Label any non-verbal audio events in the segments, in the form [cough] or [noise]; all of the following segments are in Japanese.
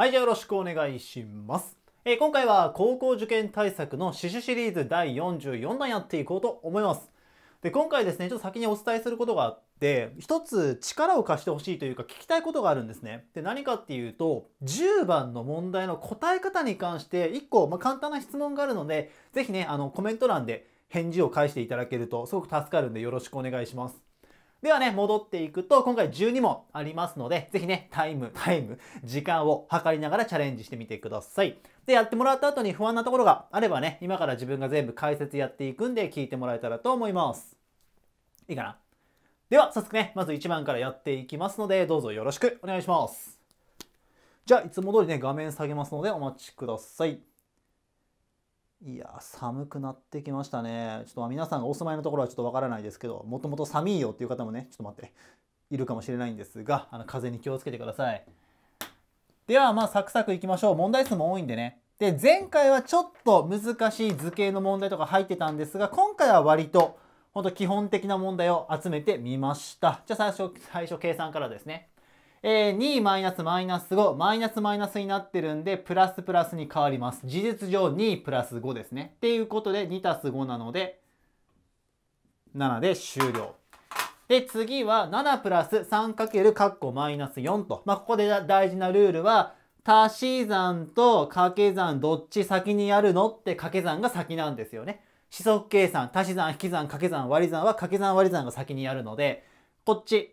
はい、じゃあよろしくお願いします。えー、今回は高校受験対策の死守シリーズ第44弾やっていこうと思います。で、今回ですね、ちょっと先にお伝えすることがあって、一つ力を貸してほしいというか聞きたいことがあるんですね。で、何かっていうと、10番の問題の答え方に関して1個、まあ、簡単な質問があるので、是非ね、あの、コメント欄で返事を返していただけるとすごく助かるんでよろしくお願いします。ではね、戻っていくと、今回12問ありますので、ぜひね、タイム、タイム、時間を測りながらチャレンジしてみてください。で、やってもらった後に不安なところがあればね、今から自分が全部解説やっていくんで、聞いてもらえたらと思います。いいかなでは、早速ね、まず1番からやっていきますので、どうぞよろしくお願いします。じゃあ、いつも通りね、画面下げますので、お待ちください。いや寒くなってきましたね。ちょっと皆さんがお住まいのところはちょっとわからないですけど、もともと寒いよっていう方もね、ちょっと待って、いるかもしれないんですが、あの風に気をつけてください。では、まあ、サクサクいきましょう。問題数も多いんでね。で、前回はちょっと難しい図形の問題とか入ってたんですが、今回は割と、ほんと基本的な問題を集めてみました。じゃあ最初、最初計算からですね。えー、2マイナスマイナス5、マイナスマイナスになってるんで、プラスプラスに変わります。事実上2プラス5ですね。っていうことで、2たす5なので、7で終了。で、次は7プラス3るカッコマイナス4と。まあ、ここで大事なルールは、足し算と掛け算どっち先にやるのって掛け算が先なんですよね。四則計算、足し算、引き算、掛け算、割り算は掛け算割り算が先にやるので、こっち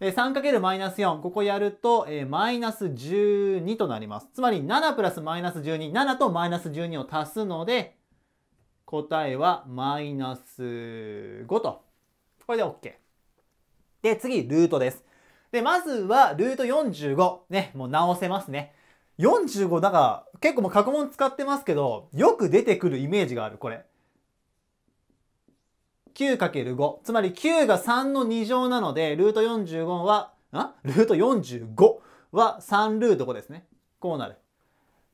3×-4、ここやると、マイナス12となります。つまり7プラスマイナス12、7とマイナス12を足すので、答えはマイナス5と。これで OK。で、次、ルートです。で、まずは、ルート45。ね、もう直せますね。45、だから、結構もう過去問使ってますけど、よく出てくるイメージがある、これ。9×5 つまり9が3の2乗なのでルート45はんルート45は3ルート5ですねこうなる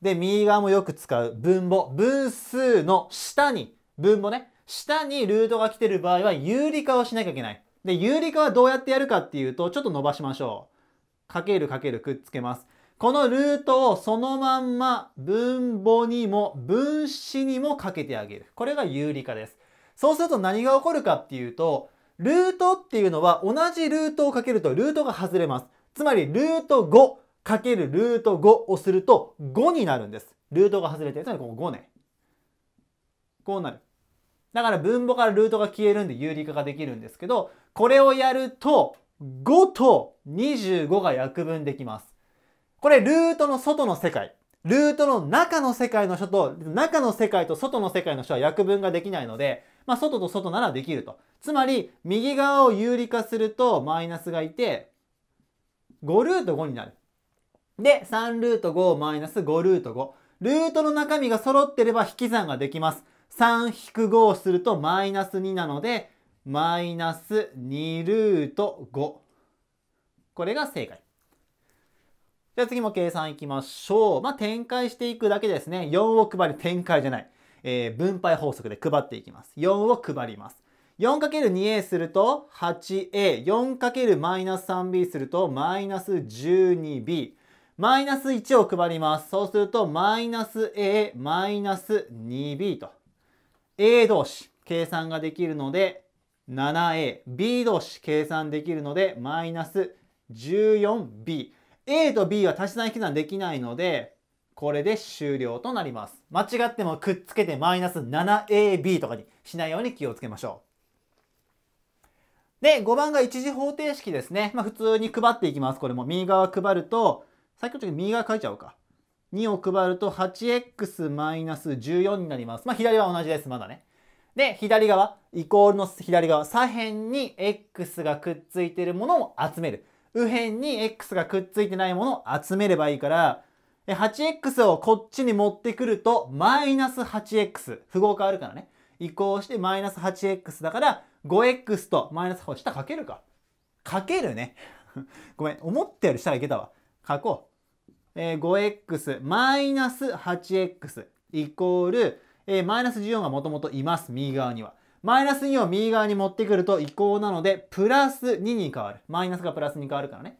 で右側もよく使う分母分数の下に分母ね下にルートが来てる場合は有理化をしなきゃいけないで有理化はどうやってやるかっていうとちょっと伸ばしましょうかけるかけるくっつけますこのルートをそのまんま分母にも分子にもかけてあげる。これが有理化です。そうすると何が起こるかっていうと、ルートっていうのは同じルートをかけるとルートが外れます。つまり、ルート5かけるルート5をすると5になるんです。ルートが外れて、つまりこの5ね。こうなる。だから分母からルートが消えるんで有理化ができるんですけど、これをやると5と25が約分できます。これルートの外の世界。ルートの中の世界の書と、中の世界と外の世界の書は約分ができないので、まあ、外と外ならできると。つまり、右側を有理化するとマイナスがいて、5ルート5になる。で、3ルート5マイナス5ルート5。ルートの中身が揃ってれば引き算ができます。3-5をするとマイナス2なので、マイナス2ルート5。これが正解。じゃあ次も計算いきましょう。まあ、展開していくだけですね。4を配り展開じゃない。えー、分配法則で配っていきます。4を配ります。4×2a すると 8a、4×-3b するとマイナス 12b、マイナス1を配ります。そうするとマイナス a、マイナス 2b と a 同士計算ができるので 7a、b 同士計算できるのでマイナス 14b。a と b は足し算引き算できないのでこれで終了となります。間違ってもくっつけてマイナス 7ab とかにしないように気をつけましょう。で、5番が一次方程式ですね。まあ普通に配っていきます。これも右側配ると、さっきの時右側書いちゃおうか。2を配ると 8x-14 になります。まあ左は同じです。まだね。で、左側、イコールの左側、左辺に x がくっついてるものを集める。右辺に x がくっついてないものを集めればいいから、8x をこっちに持ってくると、マイナス 8x。符号変わるからね。移行してマイナス 8x だから、5x とマイナス8、下かけるか。かけるね。[laughs] ごめん。思ったより下がいけたわ。書こう。えー、5x マイナス 8x イコール、えー、マイナス14がもともといます。右側には。マイナス2を右側に持ってくると移行なので、プラス2に変わる。マイナスがプラスに変わるからね。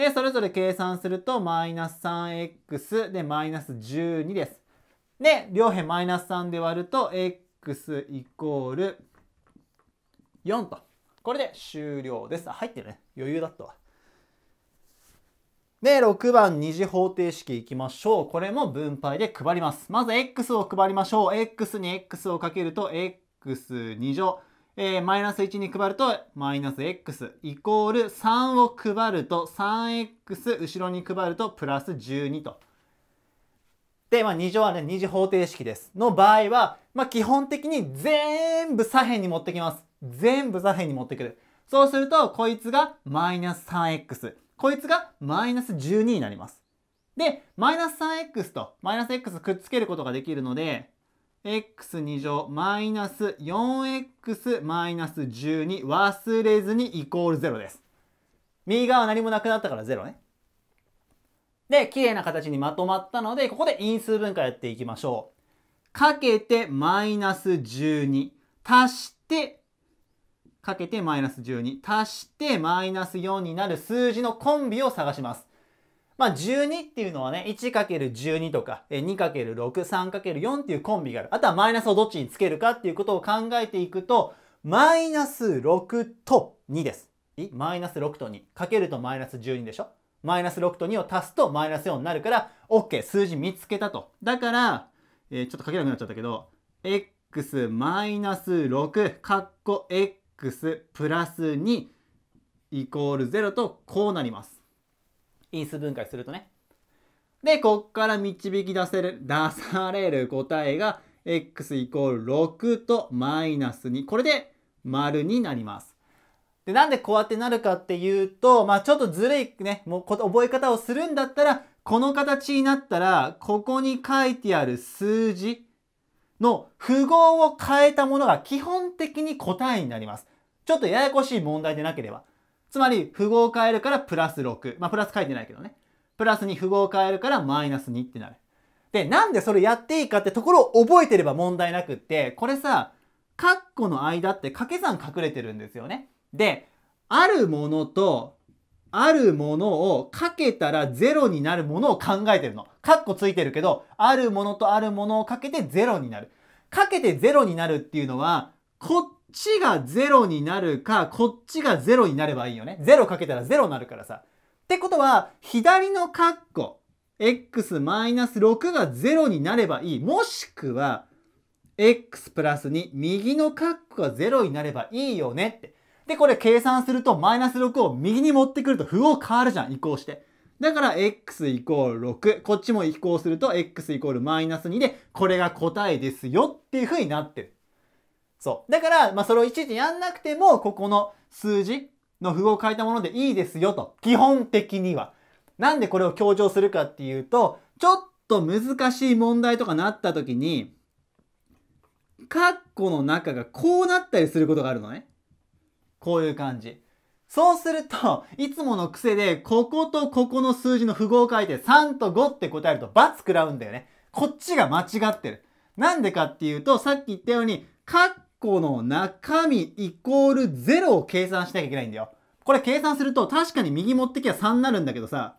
で、それぞれ計算すると、マイナス 3x で、マイナス12です。で、両辺マイナス3で割ると、x イコール4と。これで終了です。あ、入ってるね。余裕だったわ。で、6番二次方程式いきましょう。これも分配で配ります。まず x を配りましょう。x に x をかけると x2 乗。えー、マイナス1に配るとマイナス x イコール3を配ると 3x 後ろに配るとプラス12と。で、まあ、2乗はね、2次方程式です。の場合は、まあ、基本的に全部左辺に持ってきます。全部左辺に持ってくる。そうすると、こいつがマイナス 3x。こいつがマイナス12になります。で、マイナス 3x とマイナス x くっつけることができるので、x 二乗マイナス 4x マイナス12忘れずにイコール0です。右側は何もなくなったから0ね。で、綺麗な形にまとまったので、ここで因数分解やっていきましょう。かけてマイナス12足してかけてマイナス12足してマイナス4になる数字のコンビを探します。まあ、12っていうのはね、1×12 とか、2×6、3×4 っていうコンビがある。あとはマイナスをどっちにつけるかっていうことを考えていくと、マイナス6と2です。マイナス6と2。かけるとマイナス12でしょマイナス6と2を足すとマイナス4になるから、OK、数字見つけたと。だから、えー、ちょっとかけなくなっちゃったけど、x マイナス6、かっこ x プラス2イコール0とこうなります。因数分解するとね。で、こっから導き出せる、出される答えが、x イコール6とマイナス2。これで、丸になります。で、なんでこうやってなるかっていうと、まあちょっとずるいね、もう覚え方をするんだったら、この形になったら、ここに書いてある数字の符号を変えたものが基本的に答えになります。ちょっとややこしい問題でなければ。つまり、符号を変えるからプラス6。まあ、プラス書いてないけどね。プラスに符号を変えるからマイナス2ってなる。で、なんでそれやっていいかってところを覚えてれば問題なくって、これさ、カッコの間って掛け算隠れてるんですよね。で、あるものと、あるものをかけたら0になるものを考えてるの。カッコついてるけど、あるものとあるものをかけて0になる。かけて0になるっていうのは、こっちが0になるか、こっちが0になればいいよね。0かけたら0になるからさ。ってことは、左のカッコ、x-6 が0になればいい。もしくは、x プラス2、右のカッコが0になればいいよねって。で、これ計算すると、マイナス6を右に持ってくると符号変わるじゃん、移行して。だから、x イコール6。こっちも移行すると、x イコールマイナス2で、これが答えですよっていう風になってる。そう。だから、まあ、それをいちいちやんなくても、ここの数字の符号を変えたものでいいですよと。基本的には。なんでこれを強調するかっていうと、ちょっと難しい問題とかなった時に、カッコの中がこうなったりすることがあるのね。こういう感じ。そうすると、いつもの癖で、こことここの数字の符号を書いて3と5って答えると罰食らうんだよね。こっちが間違ってる。なんでかっていうと、さっき言ったように、カッ個の中身イコール0を計算しなきゃいけないんだよ。これ計算すると確かに右持ってきゃ3になるんだけどさ、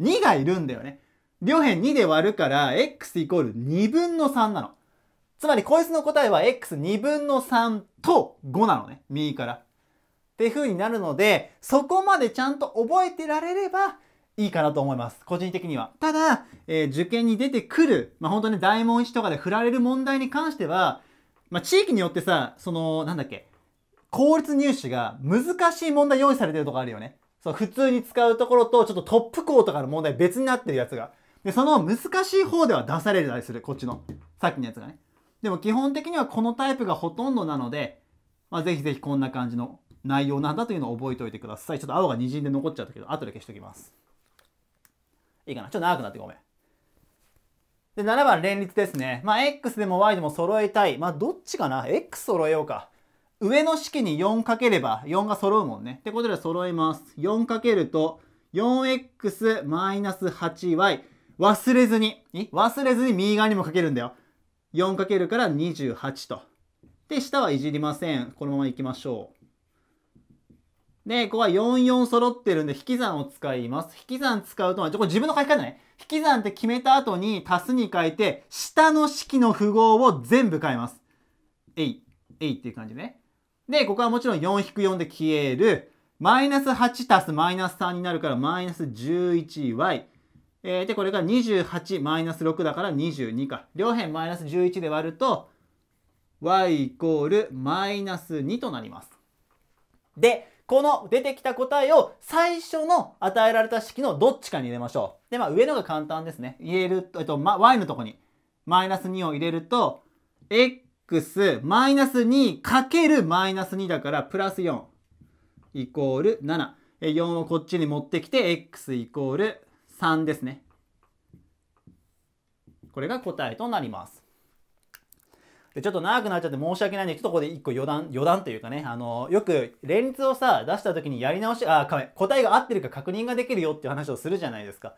2がいるんだよね。両辺2で割るから x イコール2分の3なの。つまりこいつの答えは x2 分の3と5なのね。右から。っていう風になるので、そこまでちゃんと覚えてられれば、いいかなと思います。個人的には。ただ、えー、受験に出てくる、まあ、本当に大問1とかで振られる問題に関しては、まあ、地域によってさ、その、なんだっけ、公立入試が難しい問題用意されてるとこあるよね。そう、普通に使うところと、ちょっとトップ校とかの問題別になってるやつが。で、その難しい方では出されたりする、こっちの。さっきのやつがね。でも基本的にはこのタイプがほとんどなので、まあ、ぜひぜひこんな感じの内容なんだというのを覚えておいてください。ちょっと青が滲んで残っちゃったけど、後で消しときます。いいかなちょっと長くなってごめん。で、7番連立ですね。まあ、X でも Y でも揃えたい。まあ、どっちかな ?X 揃えようか。上の式に4かければ4が揃うもんね。ってことで揃えます。4かけると 4x-8y。忘れずに、忘れずに右側にもかけるんだよ。4かけるから28と。で、下はいじりません。このままいきましょう。で、ここは44揃ってるんで、引き算を使います。引き算使うと、これ自分の書き方ね。引き算って決めた後に足すに書いて、下の式の符号を全部変えます。えい、えいっていう感じね。で、ここはもちろん4-4で消える。マイナス8足すマイナス3になるから、マイナス 11y。えー、で、これが28マイナス6だから22か。両辺マイナス11で割ると、y イコールマイナス2となります。で、この出てきた答えを最初の与えられた式のどっちかに入れましょう。で、まあ上のが簡単ですね。入れると、えっと、ま、y のとこにマイナス2を入れると、x マイナス2かけるマイナス2だからプラス4イコール7。4をこっちに持ってきて x イコール3ですね。これが答えとなります。で、ちょっと長くなっちゃって申し訳ないんで、ちょっとここで一個余談、余談というかね、あの、よく、連立をさ、出した時にやり直し、あ、答えが合ってるか確認ができるよっていう話をするじゃないですか。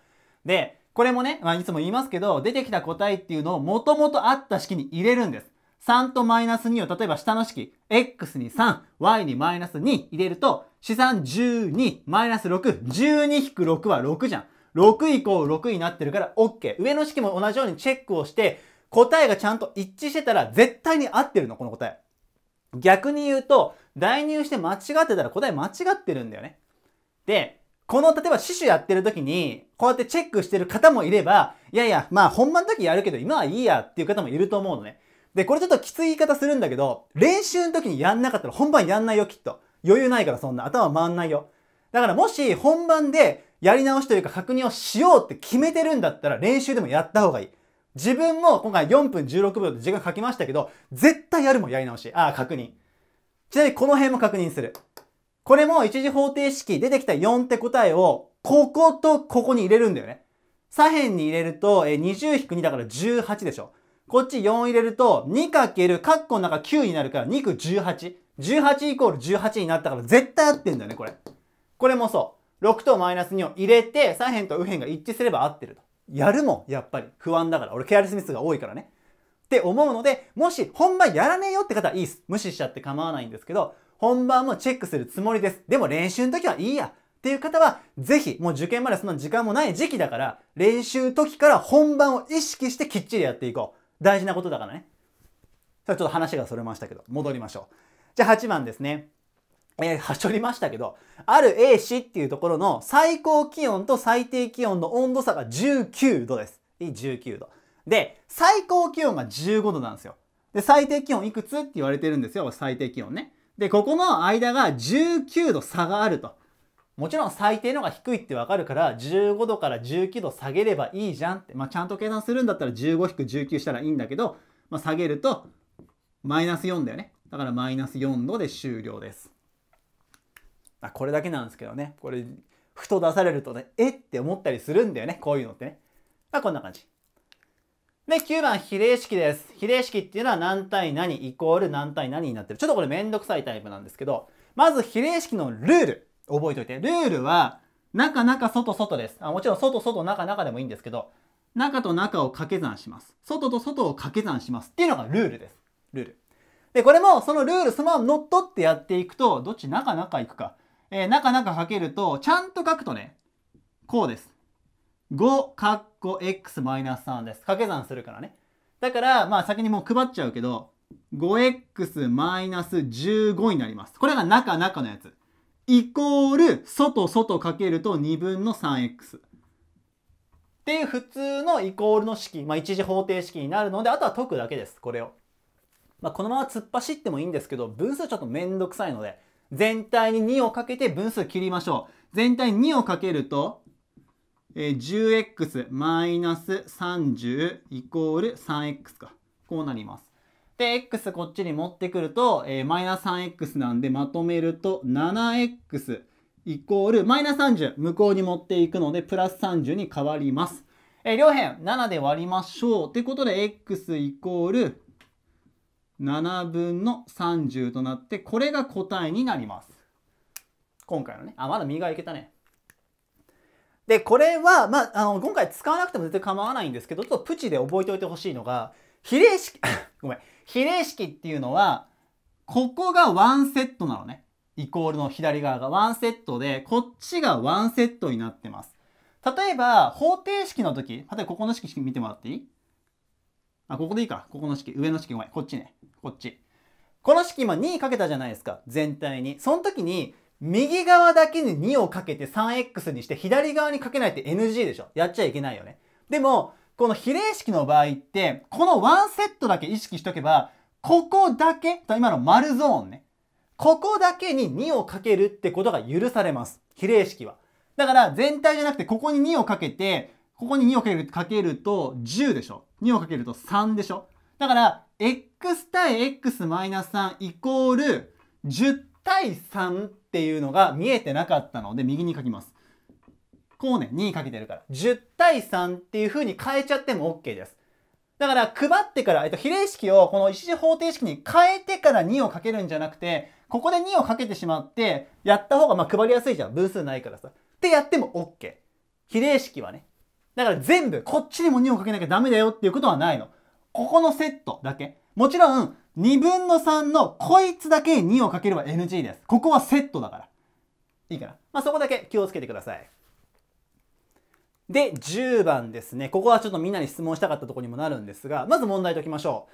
で、これもね、まあ、いつも言いますけど、出てきた答えっていうのをもともとあった式に入れるんです。3とマイナス2を例えば下の式、x に3、y にマイナス2入れると、試算12、マイナス6、12引く6は6じゃん。6イコール6になってるから OK。上の式も同じようにチェックをして、答えがちゃんと一致してたら絶対に合ってるの、この答え。逆に言うと、代入して間違ってたら答え間違ってるんだよね。で、この例えば死守やってる時に、こうやってチェックしてる方もいれば、いやいや、まあ本番の時やるけど今はいいやっていう方もいると思うのね。で、これちょっときつい言い方するんだけど、練習の時にやんなかったら本番やんないよ、きっと。余裕ないからそんな頭回んないよ。だからもし本番でやり直しというか確認をしようって決めてるんだったら練習でもやった方がいい。自分も今回4分16秒で時間書きましたけど、絶対やるもん、やり直し。ああ、確認。ちなみにこの辺も確認する。これも一次方程式出てきた4って答えを、こことここに入れるんだよね。左辺に入れると、え20 2だから18でしょ。こっち4入れると、2かける、カッコの中9になるから、2区18。18イコール18になったから、絶対合ってんだよね、これ。これもそう。6とマイナス2を入れて、左辺と右辺が一致すれば合ってると。やるもん、やっぱり。不安だから。俺、ケアレスミスが多いからね。って思うので、もし本番やらねえよって方はいいです。無視しちゃって構わないんですけど、本番もチェックするつもりです。でも練習の時はいいや。っていう方は、ぜひ、もう受験までそんな時間もない時期だから、練習時から本番を意識してきっちりやっていこう。大事なことだからね。ちょっと話がそれましたけど、戻りましょう。じゃあ8番ですね。えー、はしょりましたけど、ある A 市っていうところの最高気温と最低気温の温度差が19度です。19度。で、最高気温が15度なんですよ。で、最低気温いくつって言われてるんですよ。最低気温ね。で、ここの間が19度差があると。もちろん最低のが低いってわかるから15度から19度下げればいいじゃんって、まあ、ちゃんと計算するんだったら15-19したらいいんだけど、まあ、下げるとマイナス4だよねだからマイナス4度で終了ですまあ、これだけなんですけどねこれふと出されるとねえって思ったりするんだよねこういうのってね、まあ、こんな感じで9番比例式です比例式っていうのは何対何イコール何対何になってるちょっとこれめんどくさいタイプなんですけどまず比例式のルール覚えといてルールは中中外外ですあもちろん外外中中でもいいんですけど中と中を掛け算します外と外を掛け算しますっていうのがルールですルールでこれもそのルールそのまま乗っ取ってやっていくとどっち中中行くかえー、中なかけると、ちゃんと書くとね、こうです。5かっこ x-3 です。掛け算するからね。だから、まあ先にもう配っちゃうけど、5x-15 になります。これが中中のやつ。イコール、外外かけると2分の 3x。っていう普通のイコールの式、まあ一次方程式になるので、あとは解くだけです、これを。まあこのまま突っ走ってもいいんですけど、分数ちょっとめんどくさいので、全体に2をかけて分数切りましょう。全体に2をかけると、え 10x マイナス30イコール 3x か。こうなります。で、x こっちに持ってくると、えマイナス 3x なんでまとめると 7x イコールマイナス30向こうに持っていくのでプラス30に変わります。え両辺7で割りましょう。ってことで x イコール7分の30となって、これが答えになります。今回のね。あ、まだ右側いけたね。で、これは、まあ、あの、今回使わなくても全然構わないんですけど、ちょっとプチで覚えておいてほしいのが、比例式 [coughs] ごめん、比例式っていうのは、ここがワンセットなのね。イコールの左側がワンセットで、こっちがワンセットになってます。例えば、方程式の時、例えばここの式見てもらっていいあ、ここでいいか。ここの式、上の式、ごめん、こっちね。こっち。この式今2かけたじゃないですか。全体に。その時に、右側だけに2をかけて 3x にして左側にかけないって NG でしょ。やっちゃいけないよね。でも、この比例式の場合って、この1セットだけ意識しとけば、ここだけ、今の丸ゾーンね。ここだけに2をかけるってことが許されます。比例式は。だから全体じゃなくて、ここに2をかけて、ここに2をかけるかけると10でしょ。2をかけると3でしょ。だから x 対 x-3 イコール10対3っていうのが見えてなかったので右に書きます。こうね、2かけてるから。10対3っていう風に変えちゃっても OK です。だから配ってから、えっと、比例式をこの一次方程式に変えてから2をかけるんじゃなくて、ここで2をかけてしまって、やった方がま配りやすいじゃん。分数ないからさ。ってやっても OK。比例式はね。だから全部、こっちにも2をかけなきゃダメだよっていうことはないの。ここのセットだけ。もちろん、2分の3のこいつだけ2をかければ NG です。ここはセットだから。いいかな。まあ、そこだけ気をつけてください。で、10番ですね。ここはちょっとみんなに質問したかったところにもなるんですが、まず問題解きましょ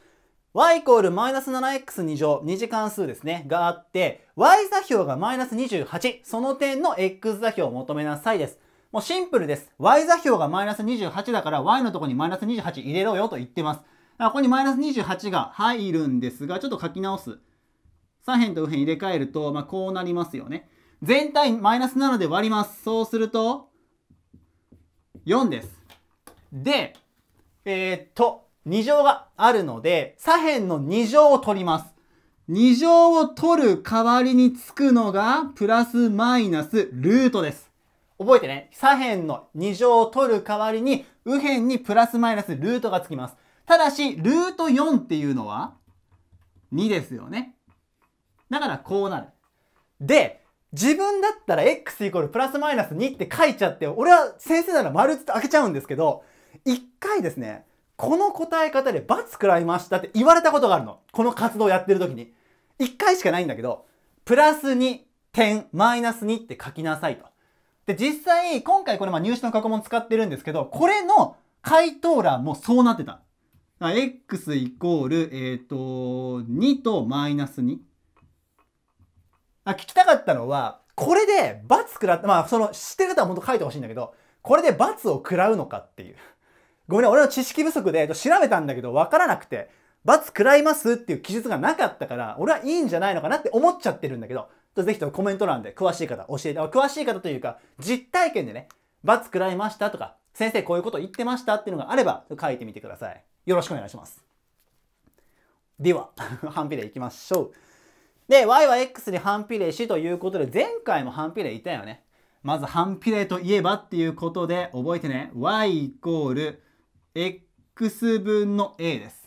う。y イコールマイナス7 x 二乗、二次関数ですね、があって、y 座標がマイナス28、その点の x 座標を求めなさいです。もうシンプルです。y 座標がマイナス28だから、y のとこにマイナス28入れろよと言ってます。あここにマイナス28が入るんですが、ちょっと書き直す。左辺と右辺入れ替えると、まあ、こうなりますよね。全体マイナス7で割ります。そうすると、4です。で、えー、っと、2乗があるので、左辺の2乗を取ります。2乗を取る代わりにつくのが、プラスマイナスルートです。覚えてね。左辺の2乗を取る代わりに、右辺にプラスマイナスルートがつきます。ただし、ルート4っていうのは2ですよね。だからこうなる。で、自分だったら x イコールプラスマイナス2って書いちゃって、俺は先生なら丸つって開けちゃうんですけど、一回ですね、この答え方で罰食らいましたって言われたことがあるの。この活動をやってる時に。一回しかないんだけど、プラス2点マイナス2って書きなさいと。で、実際、今回これまあ入試の過去問使ってるんですけど、これの回答欄もそうなってた。x イコール、えっ、ー、と、2とマイナス2。あ、聞きたかったのは、これで罰食らった、まあ、その、知ってる方は本当書いてほしいんだけど、これで罰を食らうのかっていう。ごめんね、俺の知識不足で、えと、調べたんだけど、わからなくて、罰食らいますっていう記述がなかったから、俺はいいんじゃないのかなって思っちゃってるんだけど、ぜひとコメント欄で詳しい方教えて、詳しい方というか、実体験でね、罰食らいましたとか、先生こういうこと言ってましたっていうのがあれば書いてみてください。よろしくお願いします。では、[laughs] 反比例いきましょう。で、y は x に反比例しということで、前回も反比例いたよね。まず反比例といえばっていうことで覚えてね。y イコール x 分の a です。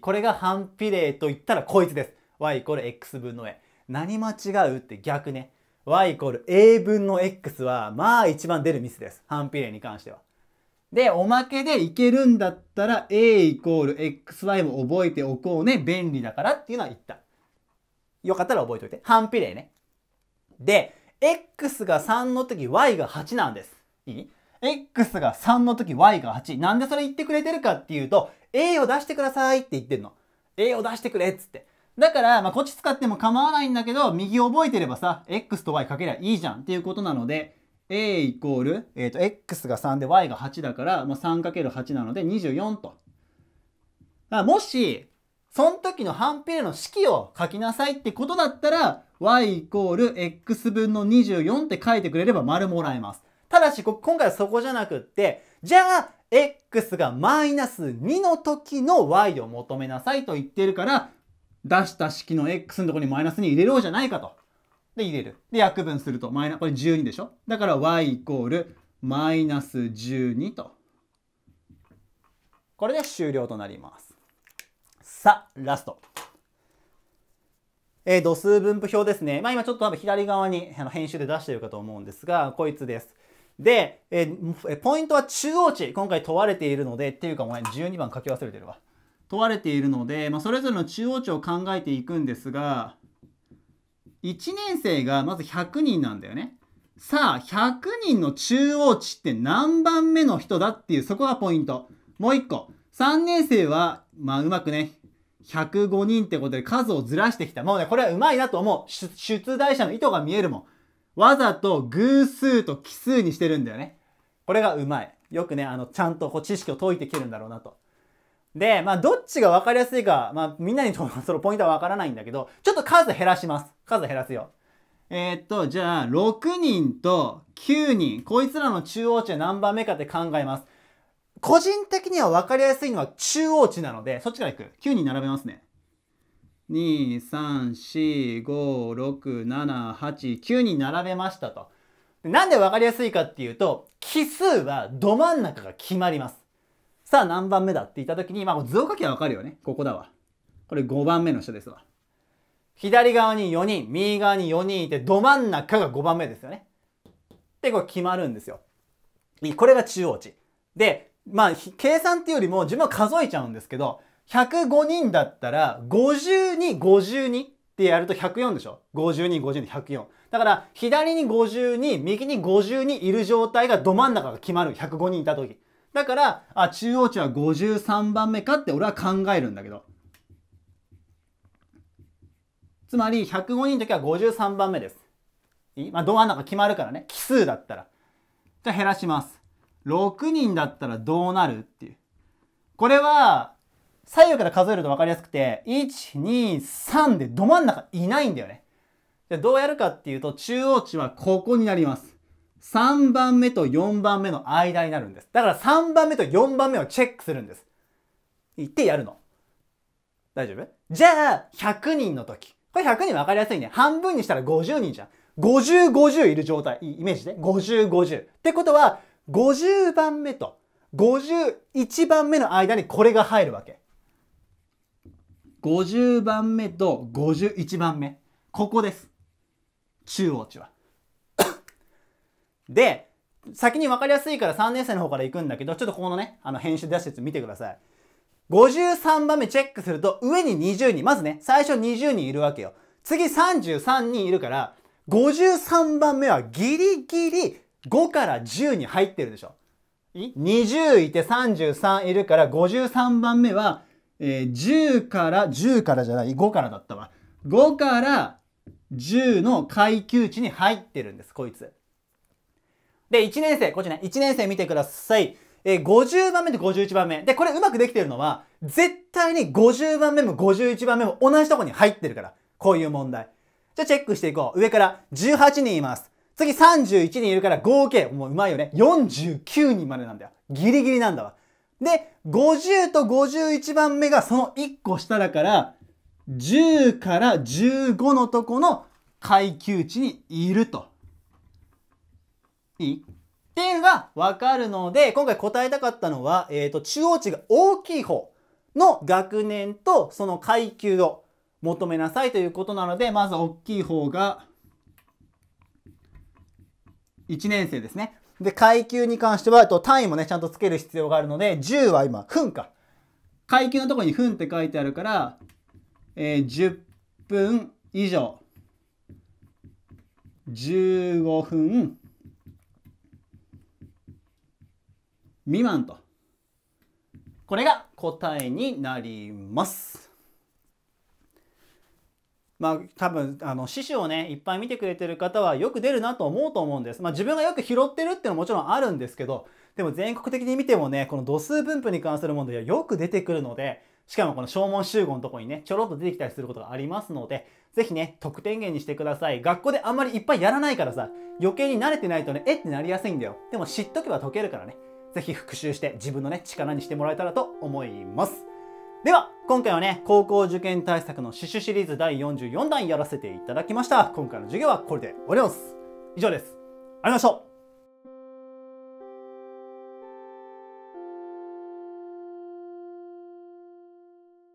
これが反比例と言ったらこいつです。y イコール x 分の a。何間違うって逆ね。y イコール a 分の x は、まあ一番出るミスです。反比例に関しては。で、おまけでいけるんだったら A イコール XY も覚えておこうね。便利だからっていうのは言った。よかったら覚えておいて。反比例ね。で、X が3の時 Y が8なんです。いい ?X が3の時 Y が8。なんでそれ言ってくれてるかっていうと、A を出してくださいって言ってんの。A を出してくれっつって。だから、まあ、こっち使っても構わないんだけど、右覚えてればさ、X と Y かけりゃいいじゃんっていうことなので、a イコール、えー、と x が3で y が8だから、まあ、3る8なので24と。もし、その時の反比例の式を書きなさいってことだったら、y イコール x 分の24って書いてくれれば丸もらえます。ただし、今回はそこじゃなくって、じゃあ、x がマイナス2の時の y を求めなさいと言ってるから、出した式の x のとこにマイナス2入れようじゃないかと。で、入れる。で、約分すると、マイナこれ12でしょだから y イコールマイナス12と。これで終了となります。さあ、ラスト。えー、度数分布表ですね。まあ今ちょっと多分左側にあの編集で出してるかと思うんですが、こいつです。で、えー、ポイントは中央値。今回問われているので、っていうかお前12番書き忘れてるわ。問われているので、まあ、それぞれの中央値を考えていくんですが、1年生がまず100人なんだよね。さあ、100人の中央値って何番目の人だっていう、そこがポイント。もう一個。3年生は、まあ、うまくね、105人ってことで数をずらしてきた。もうね、これはうまいなと思う。出題者の意図が見えるもん。わざと偶数と奇数にしてるんだよね。これがうまい。よくね、あの、ちゃんとこう知識を解いてきてるんだろうなと。で、まあ、どっちが分かりやすいか、まあ、みんなにと [laughs] そのポイントは分からないんだけど、ちょっと数減らします。数減らすよ。えー、っと、じゃあ、6人と9人。こいつらの中央値は何番目かって考えます。個人的には分かりやすいのは中央値なので、そっちからいく。9人並べますね。2、3、4、5、6、7、8、9人並べましたと。なんで分かりやすいかっていうと、奇数はど真ん中が決まります。さあ何番目だって言った時に、まあ、図を書きゃわかるよね。ここだわ。これ5番目の人ですわ。左側に4人、右側に4人いて、ど真ん中が5番目ですよね。で、これ決まるんですよ。これが中央値。で、まあ、計算っていうよりも自分は数えちゃうんですけど、105人だったら、52、52ってやると104でしょ ?52、52、104。だから、左に52、右に52いる状態がど真ん中が決まる。105人いた時。だから、あ、中央値は53番目かって俺は考えるんだけど。つまり、105人の時は53番目です。まあ、ど真ん中決まるからね。奇数だったら。じゃあ減らします。6人だったらどうなるっていう。これは、左右から数えると分かりやすくて、1、2、3でど真ん中いないんだよね。じゃあどうやるかっていうと、中央値はここになります。3番目と4番目の間になるんです。だから3番目と4番目をチェックするんです。言ってやるの。大丈夫じゃあ、100人の時。これ100人分かりやすいね。半分にしたら50人じゃん。50、50いる状態。イメージで、50、50。ってことは、50番目と51番目の間にこれが入るわけ。50番目と51番目。ここです。中央値は。で、先に分かりやすいから3年生の方から行くんだけど、ちょっとここのね、あの編集出して見てください。53番目チェックすると、上に20人、まずね、最初20人いるわけよ。次33人いるから、53番目はギリギリ5から10に入ってるでしょ。20いて33いるから、53番目は、えー、10から、10からじゃない、5からだったわ。5から10の階級値に入ってるんです、こいつ。で、1年生、こっちね、1年生見てください。えー、50番目と51番目。で、これうまくできてるのは、絶対に50番目も51番目も同じとこに入ってるから。こういう問題。じゃチェックしていこう。上から18人います。次31人いるから合計、もううまいよね。49人までなんだよ。ギリギリなんだわ。で、50と51番目がその1個下だから、10から15のとこの階級値にいると。いいっていうのがわかるので、今回答えたかったのは、えっ、ー、と、中央値が大きい方の学年とその階級を求めなさいということなので、まず大きい方が1年生ですね。で、階級に関しては、と単位もね、ちゃんとつける必要があるので、10は今、分か。階級のところに分って書いてあるから、えー、10分以上、15分未満と。これが答えになります。まあ、多分あの詩をねいっぱい見てくれてる方はよく出るなと思うと思うんです。まあ、自分がよく拾ってるっていうのはもちろんあるんですけどでも全国的に見てもねこの度数分布に関する問題はよく出てくるのでしかもこの正門集合のとこにねちょろっと出てきたりすることがありますので是非ね得点源にしてください。学校であんまりいっぱいやらないからさ余計に慣れてないとねえってなりやすいんだよ。でも知っとけば解けるからね。ぜひ復習して自分のね、力にしてもらえたらと思います。では、今回はね、高校受験対策の刺繍シリーズ第44弾やらせていただきました。今回の授業はこれで終わります。以上です。ありがとうございました。